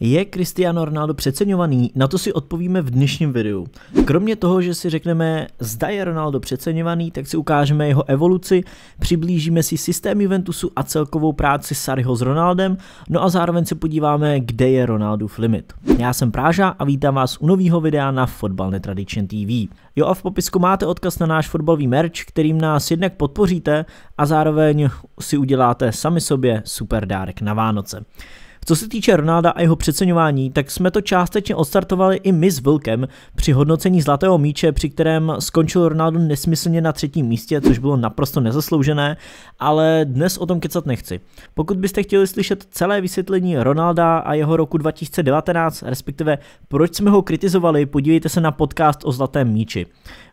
Je Cristiano Ronaldo přeceňovaný? Na to si odpovíme v dnešním videu. Kromě toho, že si řekneme, zda je Ronaldo přeceňovaný, tak si ukážeme jeho evoluci, přiblížíme si systém Juventusu a celkovou práci Sariho s Ronaldem, no a zároveň se podíváme, kde je Ronaldův limit. Já jsem Práža a vítám vás u nového videa na Fotbal Netradition TV. Jo a v popisku máte odkaz na náš fotbalový merch, kterým nás jednak podpoříte a zároveň si uděláte sami sobě super dárek na Vánoce. Co se týče Ronalda a jeho přeceňování, tak jsme to částečně odstartovali i my s Vilkem při hodnocení Zlatého míče, při kterém skončil Ronaldo nesmyslně na třetím místě, což bylo naprosto nezasloužené, ale dnes o tom kecat nechci. Pokud byste chtěli slyšet celé vysvětlení Ronalda a jeho roku 2019, respektive proč jsme ho kritizovali, podívejte se na podcast o Zlatém míči.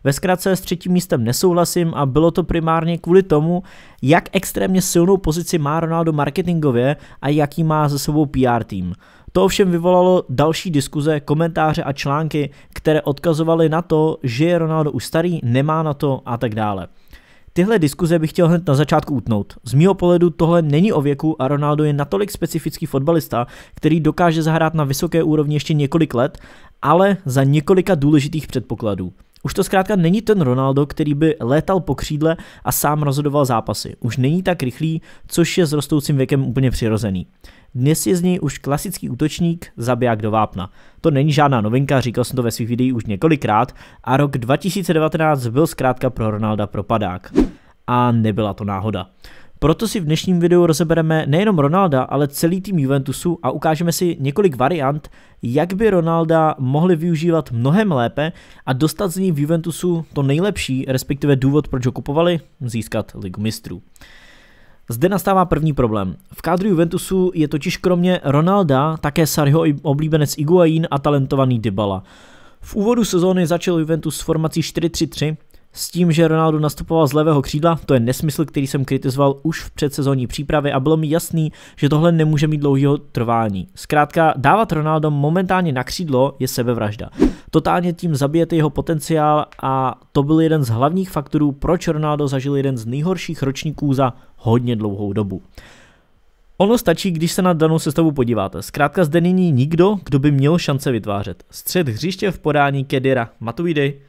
Ve zkratce s třetím místem nesouhlasím a bylo to primárně kvůli tomu, jak extrémně silnou pozici má Ronaldo marketingově a jaký má ze sebou sebou PR tým. To ovšem vyvolalo další diskuze, komentáře a články, které odkazovaly na to, že je Ronaldo už starý, nemá na to a tak dále. Tyhle diskuze bych chtěl hned na začátku utnout. Z mýho pohledu tohle není o věku a Ronaldo je natolik specifický fotbalista, který dokáže zahrát na vysoké úrovni ještě několik let, ale za několika důležitých předpokladů. Už to zkrátka není ten Ronaldo, který by létal po křídle a sám rozhodoval zápasy. Už není tak rychlý, což je s rostoucím věkem úplně přirozený. Dnes je z něj už klasický útočník, zabiják do vápna. To není žádná novinka, říkal jsem to ve svých videích už několikrát a rok 2019 byl zkrátka pro Ronalda propadák. A nebyla to náhoda. Proto si v dnešním videu rozebereme nejenom Ronalda, ale celý tým Juventusu a ukážeme si několik variant, jak by Ronalda mohli využívat mnohem lépe a dostat z ní v Juventusu to nejlepší, respektive důvod, proč ho kupovali, získat ligu mistrů. Zde nastává první problém. V kádru Juventusu je totiž kromě Ronalda také Sarho, oblíbenec Iguain a talentovaný Dybala. V úvodu sezóny začal Juventus s formací 4-3-3, s tím, že Ronaldo nastupoval z levého křídla, to je nesmysl, který jsem kritizoval už v předsezónní přípravě a bylo mi jasný, že tohle nemůže mít dlouhého trvání. Zkrátka, dávat Ronaldo momentálně na křídlo je sebevražda. Totálně tím zabijete jeho potenciál a to byl jeden z hlavních faktorů, proč Ronaldo zažil jeden z nejhorších ročníků za hodně dlouhou dobu. Ono stačí, když se na danou sestavu podíváte. Zkrátka zde není nikdo, kdo by měl šance vytvářet. Střed hřiště v podání Kedira Matuidi,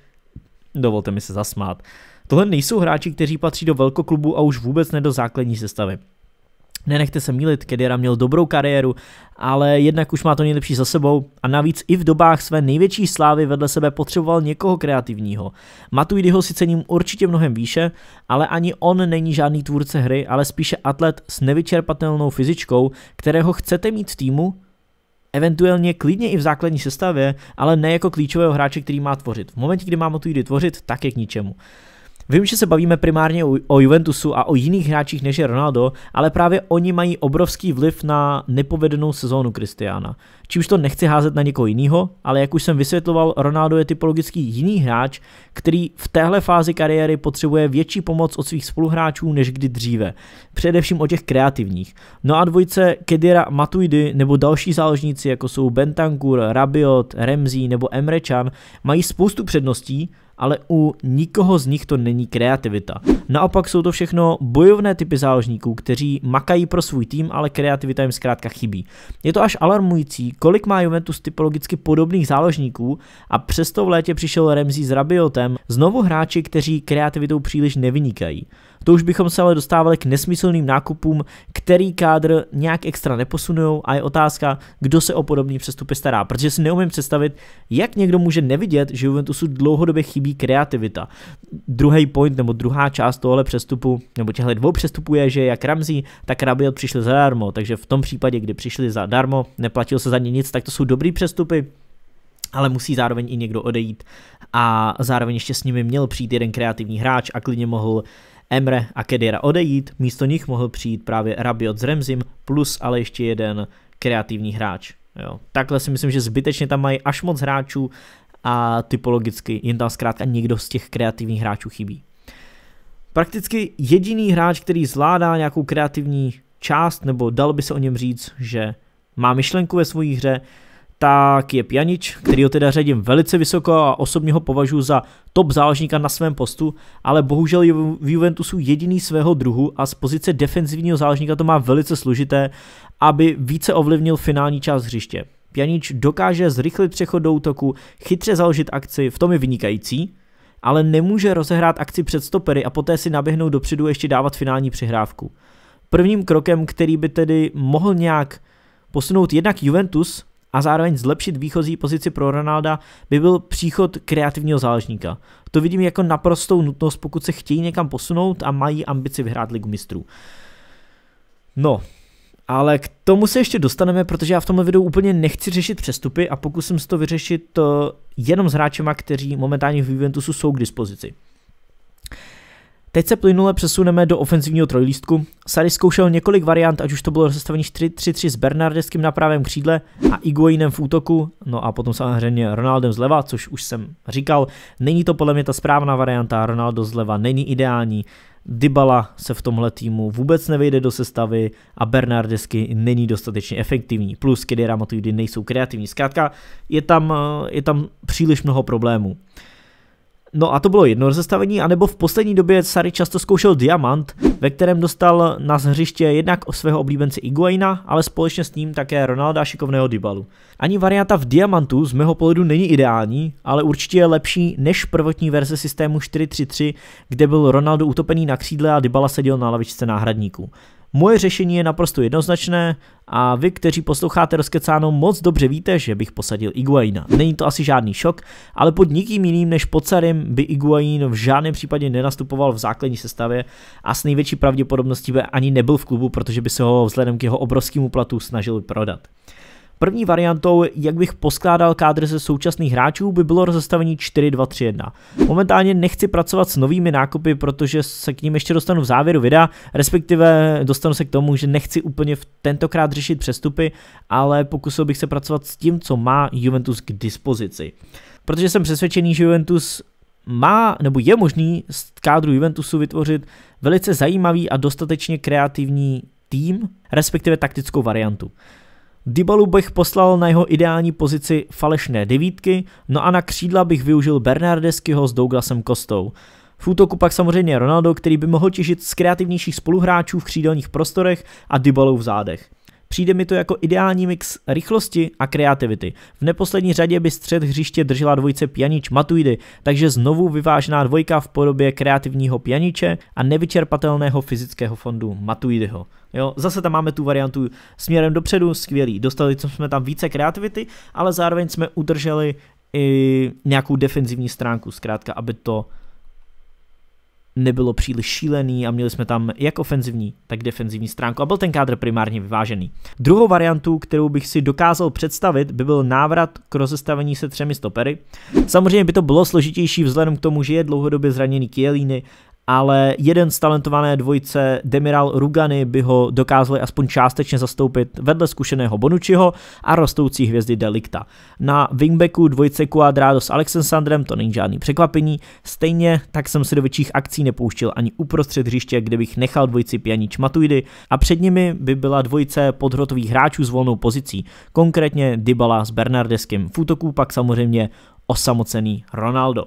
Dovolte mi se zasmát. Tohle nejsou hráči, kteří patří do velkoklubu a už vůbec ne do základní sestavy. Nenechte se mílit, Kedira měl dobrou kariéru, ale jednak už má to nejlepší za sebou a navíc i v dobách své největší slávy vedle sebe potřeboval někoho kreativního. ho si cením určitě mnohem výše, ale ani on není žádný tvůrce hry, ale spíše atlet s nevyčerpatelnou fyzičkou, kterého chcete mít v týmu eventuálně klidně i v základní sestavě, ale ne jako klíčového hráče, který má tvořit. V momentě, kdy má Matuidi tvořit, tak je k ničemu. Vím, že se bavíme primárně o Juventusu a o jiných hráčích než je Ronaldo, ale právě oni mají obrovský vliv na nepovedenou sezónu Kristiána. Čímž to nechci házet na někoho jiného, ale jak už jsem vysvětloval, Ronaldo je typologický jiný hráč, který v téhle fázi kariéry potřebuje větší pomoc od svých spoluhráčů než kdy dříve, především o těch kreativních. No a dvojice Kedira Matuidi nebo další záložníci, jako jsou Bentancur, Rabiot, Remzi nebo Emre Can, mají spoustu předností, ale u nikoho z nich to není kreativita. Naopak jsou to všechno bojovné typy záložníků, kteří makají pro svůj tým, ale kreativita jim zkrátka chybí. Je to až alarmující, kolik má Juventus typologicky podobných záložníků a přesto v létě přišel Remzi s Rabiotem, znovu hráči, kteří kreativitou příliš nevynikají. To už bychom se ale dostávali k nesmyslným nákupům, který kádr nějak extra neposunou a je otázka, kdo se o podobný přestupy stará, protože si neumím představit, jak někdo může nevidět, že Juventusu dlouhodobě chybí kreativita. Druhý point nebo druhá část tohle přestupu, nebo těchto dvou přestupů je, že jak Ramzi, tak Rabiot přišli zadarmo, takže v tom případě, kdy přišli zadarmo, neplatil se za ně nic, tak to jsou dobrý přestupy, ale musí zároveň i někdo odejít a zároveň ještě s nimi měl přijít jeden kreativní hráč a klidně mohl uh, Emre a Kedira odejít, místo nich mohl přijít právě Rabiot s Remzim plus ale ještě jeden kreativní hráč. Jo. Takhle si myslím, že zbytečně tam mají až moc hráčů a typologicky jen tam zkrátka někdo z těch kreativních hráčů chybí. Prakticky jediný hráč, který zvládá nějakou kreativní část, nebo dal by se o něm říct, že má myšlenku ve své hře, tak je Pjanič, který ho teda řadím velice vysoko a osobně ho považuji za top záložníka na svém postu, ale bohužel je v Juventusu jediný svého druhu a z pozice defenzivního záložníka to má velice složité, aby více ovlivnil finální část hřiště. Pjanič dokáže zrychlit přechod do útoku, chytře založit akci, v tom je vynikající, ale nemůže rozehrát akci před stopery a poté si naběhnout dopředu ještě dávat finální přihrávku. Prvním krokem, který by tedy mohl nějak posunout jednak Juventus a zároveň zlepšit výchozí pozici pro Ronalda by byl příchod kreativního záležníka. To vidím jako naprostou nutnost, pokud se chtějí někam posunout a mají ambici vyhrát ligu mistrů. No, ale k tomu se ještě dostaneme, protože já v tomhle videu úplně nechci řešit přestupy a pokusím se to vyřešit eh, jenom s hráčema, kteří momentálně v Juventusu jsou k dispozici. Teď se plynule přesuneme do ofenzivního trojlístku. Sary zkoušel několik variant, ať už to bylo rozestavení 4-3-3 s Bernardeckým na pravém křídle a Iguainem v útoku, no a potom samozřejmě Ronaldem zleva, což už jsem říkal. Není to podle mě ta správná varianta, Ronaldo zleva není ideální. Dybala se v tomhle týmu vůbec nevejde do sestavy a Bernardesky není dostatečně efektivní. Plus Kedira Matuidi nejsou kreativní. Zkrátka je tam, eh, je tam příliš mnoho problémů. No a to bylo jedno rozestavení, anebo v poslední době Sary často zkoušel diamant, ve kterém dostal na hřiště jednak o svého oblíbence Iguaina, ale společně s ním také Ronalda šikovného Dybalu. Ani varianta v diamantu z mého pohledu není ideální, ale určitě je lepší než prvotní verze systému 4-3-3, kde byl Ronaldo utopený na křídle a Dybala seděl na lavičce náhradníků. Moje řešení je naprosto jednoznačné a vy, kteří posloucháte rozkecáno, moc dobře víte, že bych posadil Iguaina. Není to asi žádný šok, ale pod nikým jiným než pod Sarim by Iguain v žádném případě nenastupoval v základní sestavě a s největší pravděpodobností by ani nebyl v klubu, protože by se ho vzhledem k jeho obrovskému platu snažil prodat. První variantou, jak bych poskládal kádr ze současných hráčů, by bylo rozestavení 4-2-3-1. Momentálně nechci pracovat s novými nákupy, protože se k ním ještě dostanu v závěru videa, respektive dostanu se k tomu, že nechci úplně v tentokrát řešit přestupy, ale pokusil bych se pracovat s tím, co má Juventus k dispozici. Protože jsem přesvědčený, že Juventus má nebo je možný z kádru Juventusu vytvořit velice zajímavý a dostatečně kreativní tým, respektive taktickou variantu. Dybalu bych poslal na jeho ideální pozici falešné devítky, no a na křídla bych využil Bernardeskyho s Douglasem Kostou. V útoku pak samozřejmě Ronaldo, který by mohl těžit z kreativnějších spoluhráčů v křídelních prostorech a Dybalu v zádech. Přijde mi to jako ideální mix rychlosti a kreativity. V neposlední řadě by střed hřiště držela dvojice pjanič Matuidy, takže znovu vyvážená dvojka v podobě kreativního pjaniče a nevyčerpatelného fyzického fondu Matuidyho. Jo, zase tam máme tu variantu směrem dopředu, skvělý. Dostali jsme tam více kreativity, ale zároveň jsme udrželi i nějakou defenzivní stránku, zkrátka, aby to nebylo příliš šílený a měli jsme tam jak ofenzivní, tak defenzivní stránku a byl ten kádr primárně vyvážený. Druhou variantu, kterou bych si dokázal představit, by byl návrat k rozestavení se třemi stopery. Samozřejmě by to bylo složitější vzhledem k tomu, že je dlouhodobě zraněný Kielíny, ale jeden z talentované dvojice Demiral Rugany by ho dokázali aspoň částečně zastoupit vedle zkušeného Bonucciho a rostoucí hvězdy Delikta. Na wingbacku dvojice Cuadrado s Alexandrem to není žádný překvapení, stejně tak jsem si do větších akcí nepouštil ani uprostřed hřiště, kde bych nechal dvojici Pjanič Matuidy a před nimi by byla dvojice podhrotových hráčů s volnou pozicí, konkrétně Dybala s Bernardeskem. V útoku pak samozřejmě osamocený Ronaldo.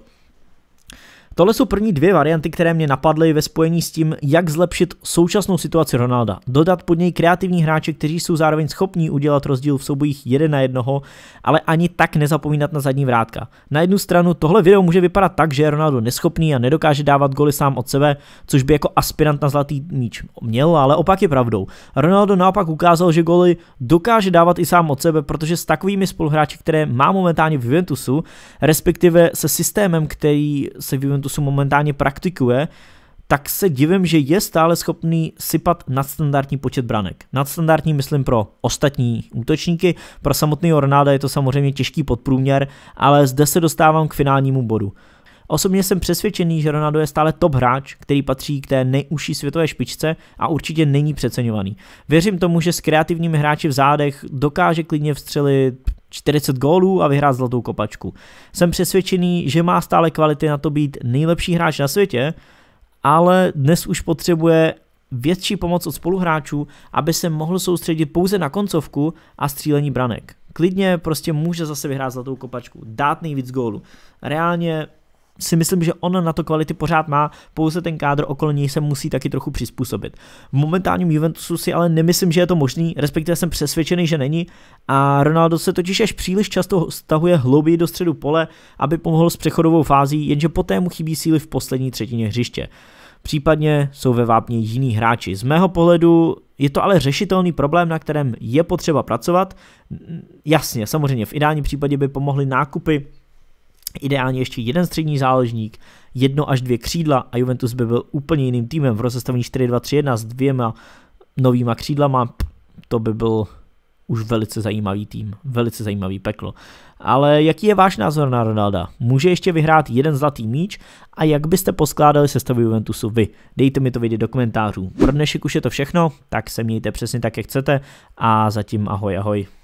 Tohle jsou první dvě varianty, které mě napadly ve spojení s tím, jak zlepšit současnou situaci Ronalda. Dodat pod něj kreativní hráče, kteří jsou zároveň schopní udělat rozdíl v soubojích jeden na jednoho, ale ani tak nezapomínat na zadní vrátka. Na jednu stranu tohle video může vypadat tak, že je Ronaldo neschopný a nedokáže dávat goly sám od sebe, což by jako aspirant na zlatý míč měl, ale opak je pravdou. Ronaldo naopak ukázal, že goly dokáže dávat i sám od sebe, protože s takovými spoluhráči, které má momentálně v Juventusu, respektive se systémem, který se v Juventusu Juventusu momentálně praktikuje, tak se divím, že je stále schopný sypat nadstandardní počet branek. Nadstandardní myslím pro ostatní útočníky, pro samotný Ronaldo je to samozřejmě těžký podprůměr, ale zde se dostávám k finálnímu bodu. Osobně jsem přesvědčený, že Ronaldo je stále top hráč, který patří k té nejužší světové špičce a určitě není přeceňovaný. Věřím tomu, že s kreativními hráči v zádech dokáže klidně vstřelit 40 gólů a vyhrát zlatou kopačku. Jsem přesvědčený, že má stále kvality na to být nejlepší hráč na světě, ale dnes už potřebuje větší pomoc od spoluhráčů, aby se mohl soustředit pouze na koncovku a střílení branek. Klidně prostě může zase vyhrát zlatou kopačku, dát nejvíc gólu. Reálně si myslím, že on na to kvality pořád má, pouze ten kádr okolo něj se musí taky trochu přizpůsobit. V momentálním Juventusu si ale nemyslím, že je to možný, respektive jsem přesvědčený, že není a Ronaldo se totiž až příliš často stahuje hlouběji do středu pole, aby pomohl s přechodovou fází, jenže poté mu chybí síly v poslední třetině hřiště. Případně jsou ve vápně jiní hráči. Z mého pohledu je to ale řešitelný problém, na kterém je potřeba pracovat. Jasně, samozřejmě, v ideálním případě by pomohly nákupy ideálně ještě jeden střední záložník, jedno až dvě křídla a Juventus by byl úplně jiným týmem v rozestavení 4-2-3-1 s dvěma novýma křídlama, to by byl už velice zajímavý tým, velice zajímavý peklo. Ale jaký je váš názor na Ronalda? Může ještě vyhrát jeden zlatý míč a jak byste poskládali sestavu Juventusu vy? Dejte mi to vědět do komentářů. Pro dnešek už je to všechno, tak se mějte přesně tak, jak chcete a zatím ahoj ahoj.